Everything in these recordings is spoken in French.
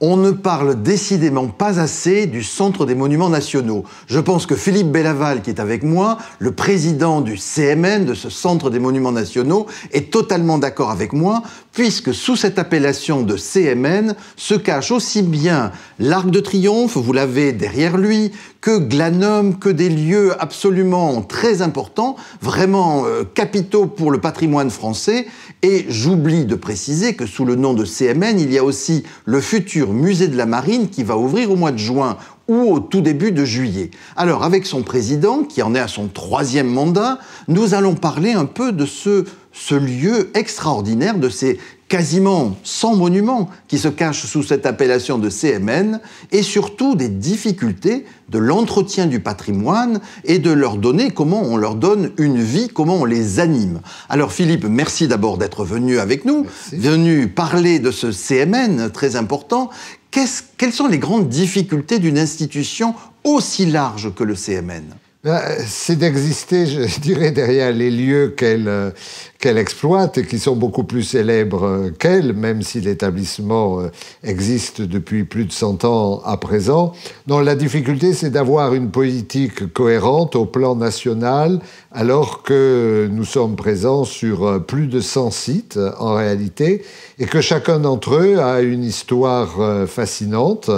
On ne parle décidément pas assez du Centre des Monuments Nationaux. Je pense que Philippe Bellaval, qui est avec moi, le président du CMN, de ce Centre des Monuments Nationaux, est totalement d'accord avec moi, puisque sous cette appellation de CMN se cache aussi bien l'Arc de Triomphe, vous l'avez derrière lui, que Glanum, que des lieux absolument très importants, vraiment euh, capitaux pour le patrimoine français. Et j'oublie de préciser que sous le nom de CMN, il y a aussi le futur Musée de la Marine qui va ouvrir au mois de juin ou au tout début de juillet. Alors avec son président, qui en est à son troisième mandat, nous allons parler un peu de ce lieu extraordinaire, de ces quasiment 100 monuments qui se cachent sous cette appellation de CMN et surtout des difficultés de l'entretien du patrimoine et de leur donner comment on leur donne une vie, comment on les anime. Alors Philippe, merci d'abord d'être venu avec nous, venu parler de ce CMN très important. quelles sont les grandes difficultés d'une institution aussi large que le CMN ben, c'est d'exister, je dirais, derrière les lieux qu'elle euh, qu'elle exploite et qui sont beaucoup plus célèbres euh, qu'elle, même si l'établissement euh, existe depuis plus de 100 ans à présent. Non, la difficulté, c'est d'avoir une politique cohérente au plan national, alors que nous sommes présents sur plus de 100 sites en réalité, et que chacun d'entre eux a une histoire fascinante,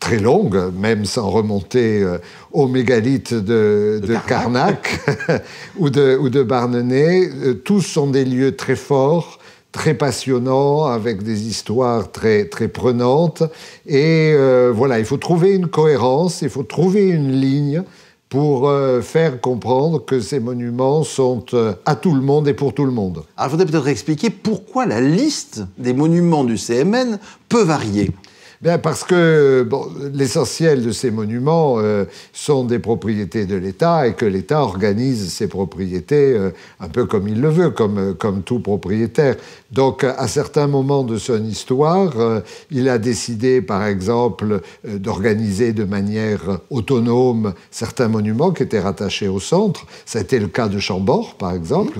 très longue, même sans remonter au mégalithe de de, karnak Carnac, ou, de, ou euh, Tous sont des lieux très forts, très passionnants, avec des histoires très, très prenantes. Et euh, voilà, il faut trouver une cohérence, il faut trouver une ligne pour euh, faire comprendre que ces monuments sont à tout le monde et pour tout le monde. Alors, il faudrait peut-être expliquer pourquoi la liste des monuments du CMN peut varier. Bien parce que l'essentiel de ces monuments euh, sont des propriétés de l'État et que l'État organise ses propriétés euh, un peu comme il le veut, comme, euh, comme tout propriétaire. Donc à certains moments de son histoire, il a décidé par exemple d'organiser de manière autonome certains monuments qui étaient rattachés au centre. C'était le cas de Chambord par exemple,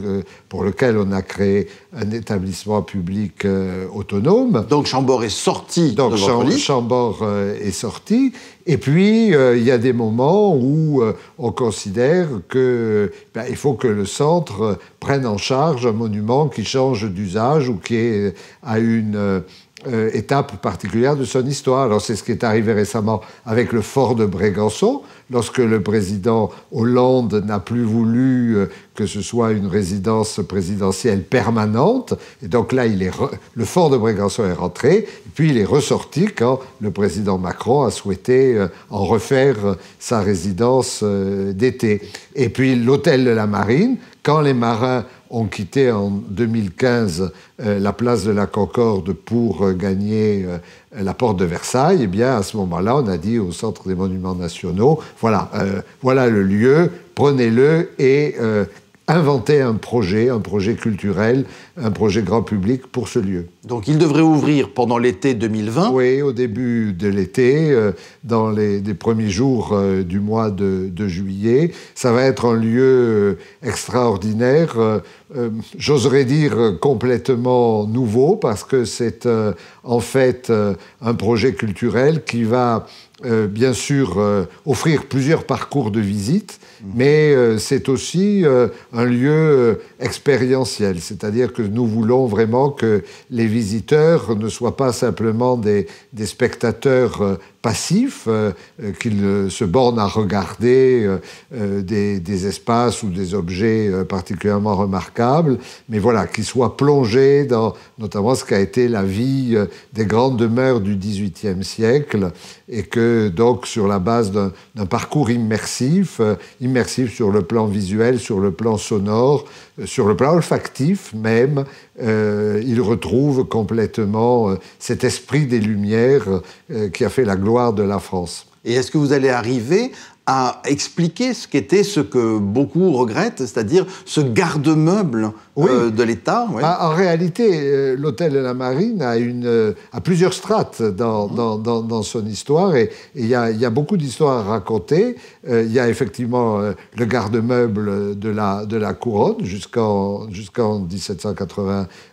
pour lequel on a créé un établissement public autonome. Donc Chambord est sorti. de votre Chambord euh, est sorti. Et puis, euh, il y a des moments où euh, on considère que ben, il faut que le centre prenne en charge un monument qui change d'usage ou qui est à une euh, étape particulière de son histoire. Alors c'est ce qui est arrivé récemment avec le fort de Brégançon, lorsque le président Hollande n'a plus voulu euh, que ce soit une résidence présidentielle permanente. Et donc là, le fort de Brégançon est rentré, puis il est ressorti quand le président Macron a souhaité euh, en refaire sa résidence d'été. Et puis l'hôtel de la Marine, quand les marins ont quitté en 2015 euh, la place de la Concorde pour euh, gagner euh, la porte de Versailles, et eh bien à ce moment-là, on a dit au Centre des Monuments Nationaux, voilà, voilà le lieu, prenez-le et inventez un projet, un projet culturel, un projet grand public pour ce lieu. Donc il devrait ouvrir pendant l'été 2020. Oui, au début de l'été, euh, dans les, premiers jours euh, du mois de, juillet. Ça va être un lieu euh, extraordinaire, j'oserais dire complètement nouveau, parce que c'est en fait un projet culturel qui va bien sûr offrir plusieurs parcours de visite, mhm. mais c'est aussi un lieu expérientiel, c'est-à-dire que nous voulons vraiment que les visiteurs ne soient pas simplement des, des spectateurs euh, passif, euh, euh, qu'il euh, se borne à regarder des, espaces ou des objets particulièrement remarquables, mais voilà, qu'il soit plongé dans notamment ce qu'a été la vie des grandes demeures du XVIIIe siècle, et que donc sur la base d'un parcours immersif, immersif sur le plan visuel, sur le plan sonore, sur le plan olfactif même, il retrouve complètement cet esprit des Lumières qui a fait la gloire de la France. Et est-ce que vous allez arriver à expliquer ce qu'était ce que beaucoup regrettent, c'est-à-dire ce garde-meuble euh, de l'État. Bah, en réalité, euh, l'hôtel de la Marine a, une, euh, a plusieurs strates mmh. dans, dans, dans, son histoire et il y, y, a beaucoup d'histoires à raconter. Il y a effectivement le garde-meuble de la, de la couronne jusqu'en jusqu'en 1780.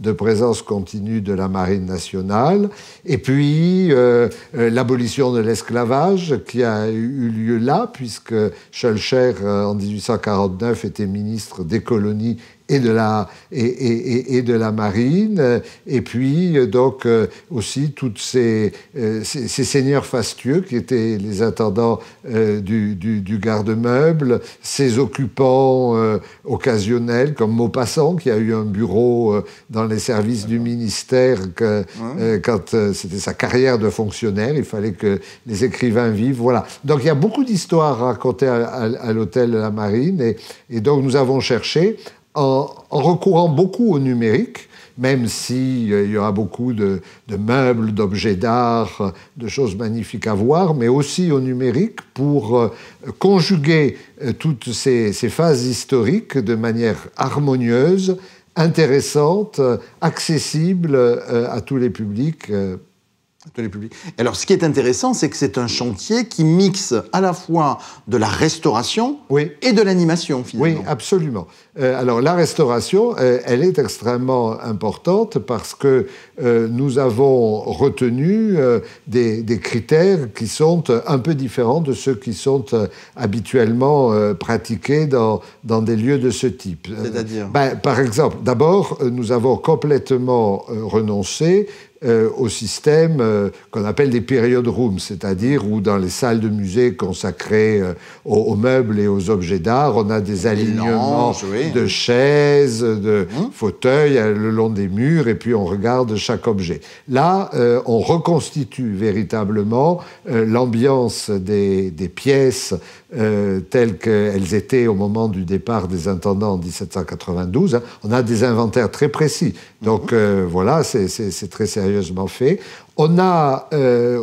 de présence continue de la marine nationale, et puis euh, euh, l'abolition de l'esclavage qui a eu lieu là, puisque Schulcher, euh, en 1849, était ministre des colonies et de la, et, et, de la marine, et puis donc aussi toutes ces, ces, seigneurs fastueux qui étaient les intendants du, du, garde-meuble, ces occupants occasionnels comme Maupassant qui a eu un bureau dans les services du ministère que, euh, quand euh, c'était sa carrière de fonctionnaire. Il fallait que les écrivains vivent. Voilà. Donc il y a beaucoup d'histoires à raconter à, l'hôtel de l'hôtel La Marine. Et, et, donc nous avons cherché, en, recourant beaucoup au numérique, même s'il si, euh, il y aura beaucoup de, meubles, d'objets d'art, de choses magnifiques à voir, mais aussi au numérique pour conjuguer toutes ces, ces, phases historiques de manière harmonieuse intéressante, euh, accessible euh, à tous les publics. Euh. tous les Alors, ce qui est intéressant, c'est que c'est un chantier qui mixe à la fois de la restauration oui. et de l'animation, finalement. Oui, absolument. alors, la restauration, elle est extrêmement importante parce que euh, nous avons retenu euh, des, critères qui sont euh, un peu différents de ceux qui sont habituellement pratiqués dans, dans des lieux de ce type. dire ben, Par exemple, d'abord, nous avons complètement renoncé au système qu'on appelle des period rooms, c'est-à-dire où dans les salles de musée consacrées aux, meubles et aux objets d'art, on a des alignements de chaises, de mmh. fauteuils le long des murs, et puis on regarde chaque objet. Là, euh, on reconstitue véritablement euh, l'ambiance des, pièces euh, telles qu'elles étaient au moment du départ des intendants en 1792. On a des inventaires très précis. Donc voilà, c'est très sérieusement fait. On a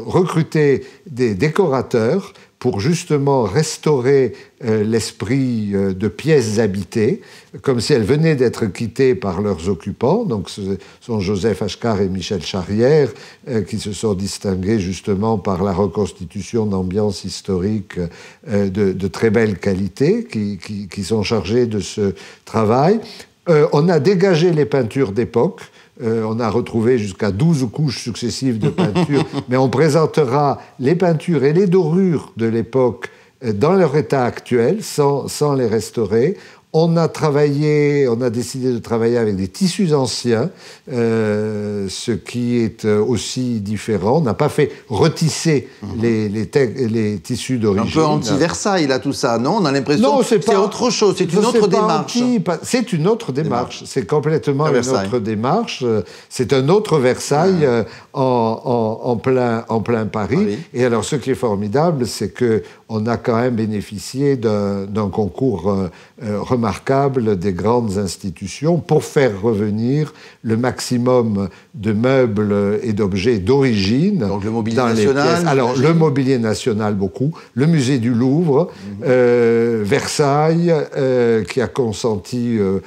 recruté des décorateurs pour justement restaurer euh, l'esprit euh, de pièces habitées, comme si elles venaient d'être quittées par leurs occupants. Donc ce sont Joseph Ashkar et Michel Charrière euh, qui se sont distingués justement par la reconstitution d'ambiances historiques de, très belle qualité qui, qui, sont chargés de ce travail. on a dégagé les peintures d'époque euh, on a retrouvé jusqu'à 12 couches successives de peinture, mais on présentera les peintures et les dorures de l'époque euh, dans leur état actuel, sans les restaurer. On a travaillé, on a décidé de travailler avec des tissus anciens, euh, ce qui est euh, aussi différent. On n'a pas fait retisser mhm. les, les, tissus d'origine. Un peu anti-Versailles, là, tout ça, non On a l'impression que c'est autre chose, c'est une, autre démarche. C'est une autre démarche, c'est complètement une autre démarche. C'est un autre Versailles ah. euh, en, plein, en plein Paris. Ah Et alors, ce qui est formidable, c'est qu'on a quand même bénéficié d'un concours des grandes institutions pour faire revenir le maximum de meubles et d'objets d'origine. Donc le mobilier national. Alors le mobilier national beaucoup, le musée du Louvre, mhm. euh, Versailles euh, qui a consenti euh,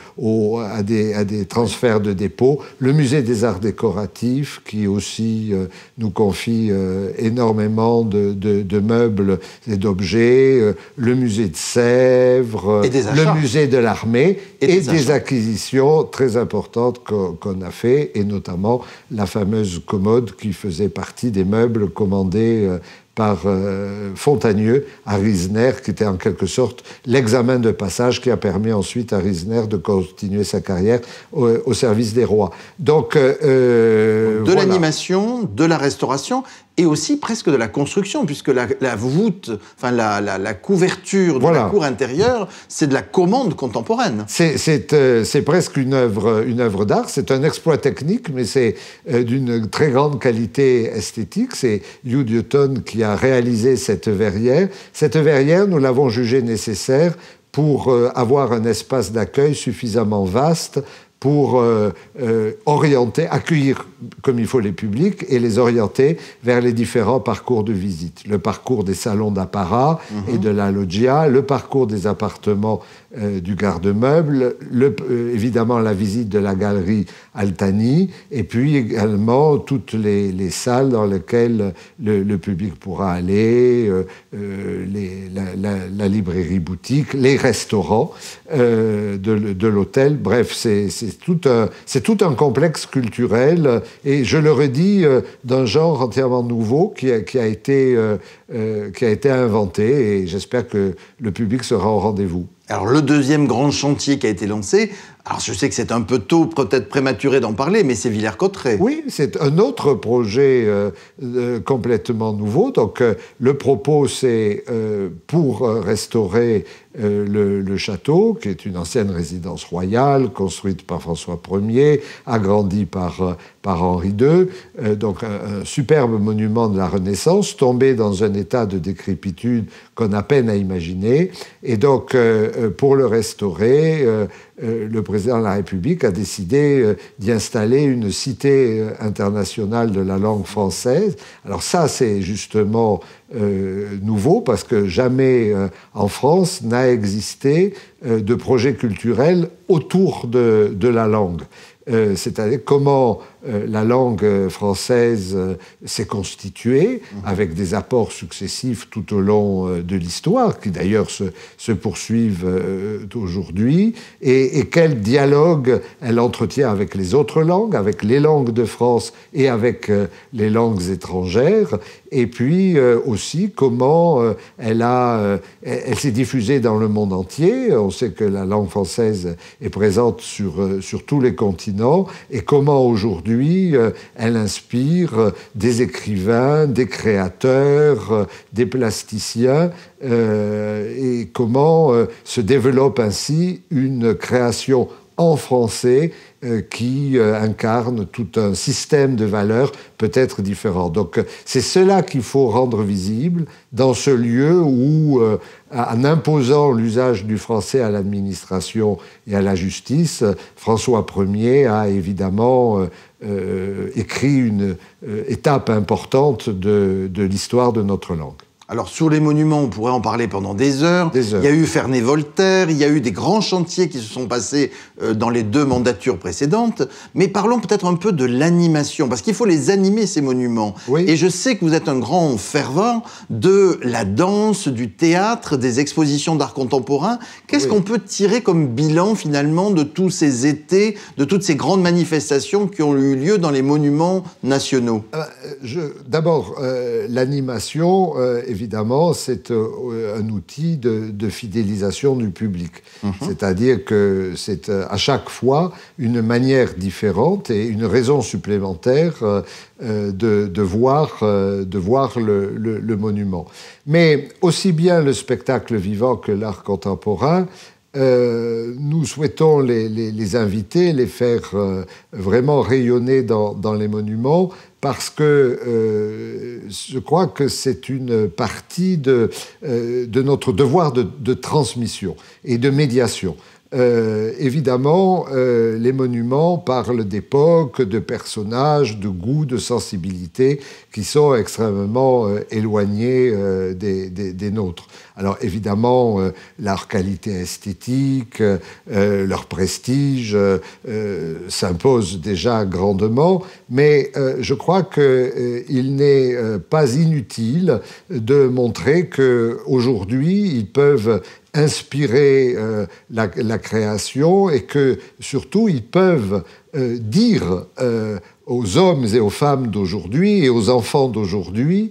à, des, transferts de dépôts, le musée des arts décoratifs qui aussi nous confie énormément de, meubles et d'objets, le musée de Sèvres, le musée de l'armée et, des, acquisitions très importantes qu'on a fait, et notamment la fameuse commode qui faisait partie des meubles commandés euh, par euh, Fontagneux à Risner, qui était en quelque sorte l'examen de passage qui a permis ensuite à Risner de continuer sa carrière au, service des rois. Donc, euh, de l'animation, de la restauration et aussi presque de la construction, puisque la, voûte, enfin la, couverture de la cour intérieure, c'est de la commande contemporaine. C'est euh, presque une œuvre, une d'art, c'est un exploit technique, mais c'est euh, d'une très grande qualité esthétique. C'est Hugh Newton qui a réalisé cette verrière. Cette verrière, nous l'avons jugée nécessaire pour euh, avoir un espace d'accueil suffisamment vaste pour euh, euh, orienter, accueillir comme il faut les publics et les orienter vers les différents parcours de visite. Le parcours des salons d'apparat mhm. et de la loggia, le parcours des appartements euh, du garde-meuble, euh, évidemment la visite de la galerie Altani, et puis également toutes les, salles dans lesquelles le, public pourra aller, euh, la, librairie-boutique, les restaurants de, l'hôtel. Bref, c'est tout, un, tout un complexe culturel, et je le redis, d'un genre entièrement nouveau qui qui a été, qui a été inventé, et j'espère que le public sera au rendez-vous. Alors le deuxième grand chantier qui a été lancé, alors je sais que c'est un peu tôt, peut-être prématuré d'en parler, mais c'est Villers-Cotterêts. Oui, c'est un autre projet euh, euh, complètement nouveau. Donc euh, le propos, c'est pour restaurer le, château, qui est une ancienne résidence royale, construite par François Ier, agrandie par, par Henri II, donc un, superbe monument de la Renaissance, tombé dans un état de décrépitude qu'on a peine à imaginer. Et donc pour le restaurer, euh, le président de la République a décidé euh, d'y installer une cité euh, internationale de la langue française. Alors ça, c'est justement nouveau parce que jamais en France n'a existé de projet culturel autour de, de la langue. C'est-à-dire comment euh, la langue euh, française euh, s'est constituée mhm. avec des apports successifs tout au long de l'histoire, qui d'ailleurs se, poursuivent aujourd'hui, et, quel dialogue elle entretient avec les autres langues, avec les langues de France et avec les langues étrangères, et puis aussi comment elle, elle s'est diffusée dans le monde entier. On sait que la langue française est présente sur, sur tous les continents, et comment aujourd'hui euh, elle inspire euh, des écrivains, des créateurs, euh, des plasticiens, et comment se développe ainsi une création en français qui incarne tout un système de valeurs peut-être différent. Donc c'est cela qu'il faut rendre visible dans ce lieu où, en imposant l'usage du français à l'administration et à la justice, François Ier a évidemment euh, écrit une euh, étape importante de, de l'histoire de notre langue. Alors sur les monuments, on pourrait en parler pendant des heures. Il y a eu Ferney-Voltaire, il y a eu des grands chantiers qui se sont passés euh, dans les deux mandatures précédentes. Mais parlons peut-être un peu de l'animation, parce qu'il faut les animer ces monuments. Et je sais que vous êtes un grand fervent de la danse, du théâtre, des expositions d'art contemporain. Qu'est-ce qu'on peut tirer comme bilan finalement de tous ces étés, de toutes ces grandes manifestations qui ont eu lieu dans les monuments nationaux ah bah, euh, D'abord, euh, l'animation évidemment, c'est euh, un outil de, fidélisation du public. Mhm. C'est-à-dire que c'est euh, à chaque fois une manière différente et une raison supplémentaire euh, de, voir, de voir le monument. Mais aussi bien le spectacle vivant que l'art contemporain euh, nous souhaitons les, inviter, les faire euh, vraiment rayonner dans, les monuments, parce que euh, je crois que c'est une partie de, notre devoir de transmission et de médiation. Euh, évidemment, euh, les monuments parlent d'époques, de personnages, de goûts, de sensibilités qui sont extrêmement euh, éloignés des, nôtres. Alors évidemment, leur qualité esthétique, leur prestige s'imposent déjà grandement, mais je crois qu'il n'est pas inutile de montrer qu'aujourd'hui, ils peuvent inspirer euh, la, création et que surtout ils peuvent euh, dire euh, aux hommes et aux femmes d'aujourd'hui et aux enfants d'aujourd'hui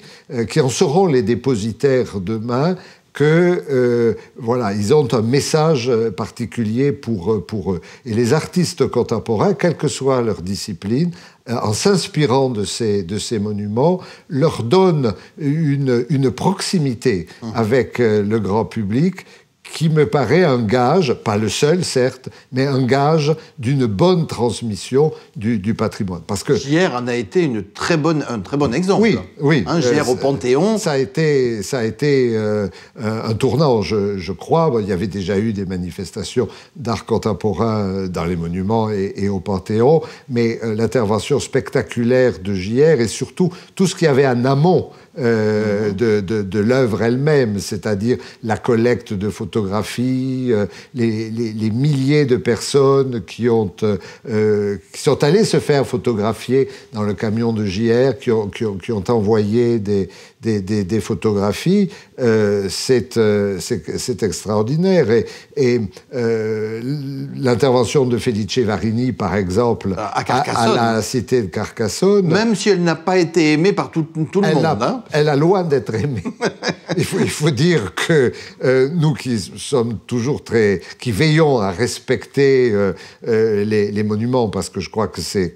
qui en seront les dépositaires demain que voilà ils ont un message particulier pour pour eux et les artistes contemporains quelle que soit leur discipline en s'inspirant de ces, de ces monuments, leur donnent une, proximité mmh. avec le grand public qui me paraît un gage, pas le seul certes, mais un gage d'une bonne transmission du, patrimoine. Parce que JR en a été une très bonne, un très bon exemple. Oui, oui. Hein, JR euh, au Panthéon. Ça a été, ça a été euh, euh, un tournant, je, crois. Il y avait déjà eu des manifestations d'art contemporain dans les monuments et, au Panthéon, mais l'intervention spectaculaire de JR et surtout tout ce qu'il y avait en amont mm-hmm. de, de, de l'œuvre elle-même, c'est-à-dire la collecte de photos euh, les, les, milliers de personnes qui, ont, euh, euh, qui sont allées se faire photographier dans le camion de JR, qui ont, qui ont, envoyé des, des, photographies, euh, c'est extraordinaire. Et, et l'intervention de Felice Varini, par exemple, à, la cité de Carcassonne. Même si elle n'a pas été aimée par tout, tout le monde. Hein. Elle a loin d'être aimée. il, faut, dire que euh, nous qui sommes toujours très. qui veillons à respecter euh, euh, les, monuments, parce que je crois que c'est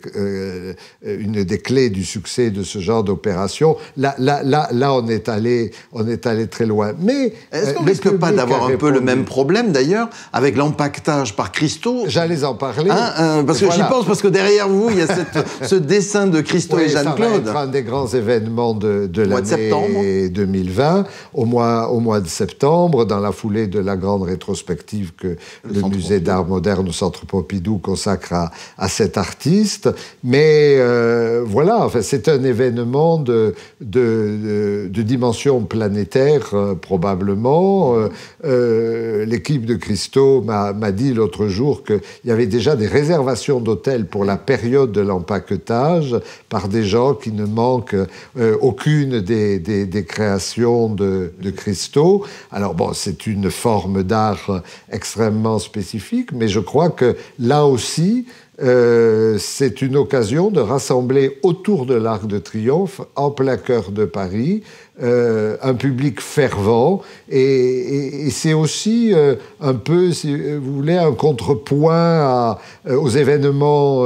une des clés du succès de ce genre d'opération, là, là, là, on, est allé, on est allé très loin. Mais. Est-ce qu'on risque pas d'avoir un peu le même problème d'ailleurs avec l'empaquetage par Christo J'allais en parler. Hein, hein, parce que j'y pense, parce que derrière vous, il y a ce dessin de Christo et Jeanne-Claude. C'est un des grands événements de, de l'année 2020 au mois, au mois de septembre, dans la foulée de la grande rétrospective que le, musée d'art moderne au Centre Pompidou consacre à, cet artiste. Mais euh, voilà, c'est un événement de, de, dimension planétaire, euh, probablement. Euh, l'équipe de Christo m'a dit l'autre jour qu'il y avait déjà des réservations d'hôtels pour la période de l'empaquetage par des gens qui ne manquent aucune des, des créations de, de, cristaux. Alors bon, c'est une forme d'art extrêmement spécifique, mais je crois que là aussi, euh, c'est une occasion de rassembler autour de l'Arc de Triomphe, en plein cœur de Paris, euh, un public fervent et, c'est aussi euh, un peu, si vous voulez, un contrepoint euh, aux événements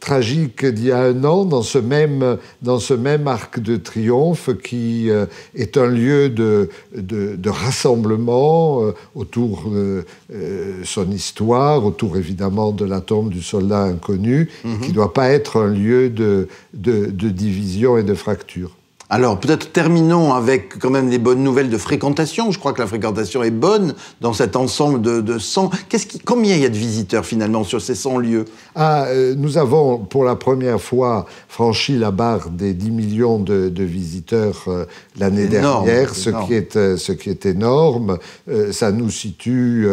tragiques d'il y a un an dans ce même, dans ce même arc de triomphe qui est un lieu de, de, rassemblement autour de son histoire, autour évidemment de la tombe du soldat inconnu, et mhm. qui ne doit pas être un lieu de, de division et de fracture. Alors peut-être terminons avec quand même des bonnes nouvelles de fréquentation. Je crois que la fréquentation est bonne dans cet ensemble de, 100. Qu'est-ce qui, combien il y a de visiteurs finalement sur ces 100 lieux ah, euh, Nous avons pour la première fois franchi la barre des 10 millions de, visiteurs euh, l'année dernière, ce qui, est, euh, ce qui est énorme. ça nous situe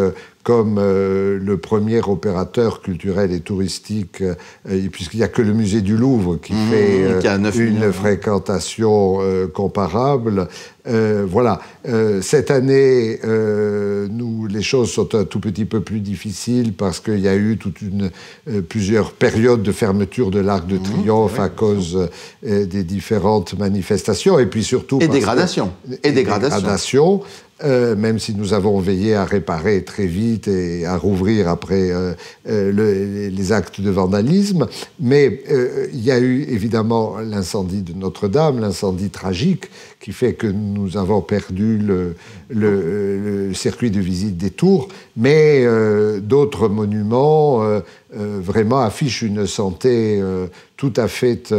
comme euh, le premier opérateur culturel et touristique, euh, puisqu'il n'y a que le musée du Louvre qui mmh, fait a euh, une hein. fréquentation comparable. voilà. cette année, nous, les choses sont un tout petit peu plus difficiles parce qu'il y a eu toute une, plusieurs périodes de fermeture de l'Arc de mmh, Triomphe à cause des différentes manifestations et puis surtout... Et dégradations. et dégradations. dégradations euh, même si nous avons veillé à réparer très vite et à rouvrir après euh, euh, les actes de vandalisme. Mais il y a eu évidemment l'incendie de Notre-Dame, l'incendie tragique qui fait que nous avons perdu le, circuit de visite des tours, mais d'autres monuments vraiment affichent une santé tout à fait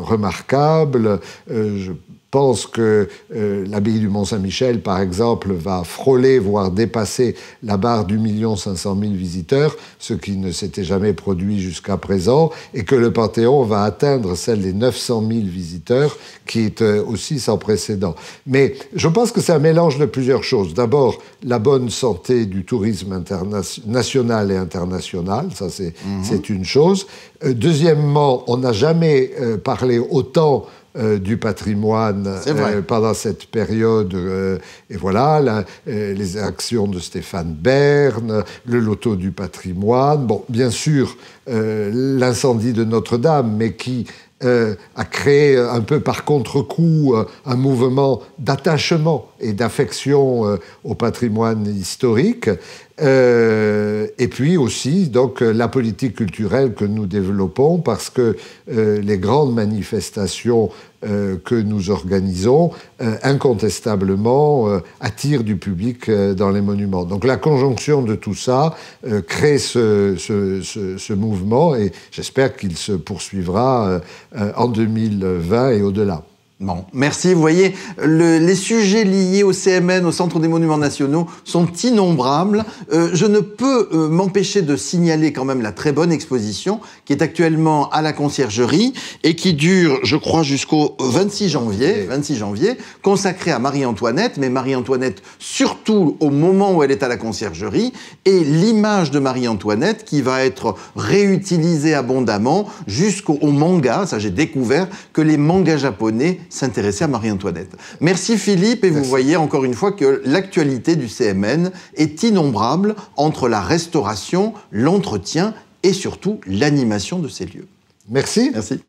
remarquable. Je, pense que euh, l'abbaye du Mont-Saint-Michel, par exemple, va frôler, voire dépasser la barre du million cinq cent mille visiteurs, ce qui ne s'était jamais produit jusqu'à présent, et que le Panthéon va atteindre celle des 900 000 visiteurs, qui est euh, aussi sans précédent. Mais je pense que c'est un mélange de plusieurs choses. D'abord, la bonne santé du tourisme national et international, ça c'est mhm. une chose. Euh, deuxièmement, on n'a jamais parlé autant euh, du patrimoine euh, pendant cette période. Euh, et voilà, les actions de Stéphane Bern, le loto du patrimoine, bon, bien sûr, l'incendie de Notre-Dame, mais qui a créé un peu par contre-coup un mouvement d'attachement et d'affection au patrimoine historique. Euh, et puis aussi, donc, euh, la politique culturelle que nous développons, parce que euh, les grandes manifestations que nous organisons, incontestablement, attirent du public dans les monuments. Donc, la conjonction de tout ça crée ce, ce, ce, ce, mouvement, et j'espère qu'il se poursuivra en 2020 et au-delà. Bon, merci. Vous voyez, les sujets liés au CMN, au Centre des Monuments Nationaux, sont innombrables. Euh, je ne peux euh, m'empêcher de signaler quand même la très bonne exposition qui est actuellement à la conciergerie et qui dure, je crois, jusqu'au 26 janvier, 26 janvier, consacrée à Marie-Antoinette, mais Marie-Antoinette surtout au moment où elle est à la conciergerie et l'image de Marie-Antoinette qui va être réutilisée abondamment jusqu'au manga. Ça, j'ai découvert que les mangas japonais s'intéresser à Marie-Antoinette. Merci Philippe, et vous voyez encore une fois que l'actualité du CMN est innombrable entre la restauration, l'entretien et surtout l'animation de ces lieux. Merci. Merci.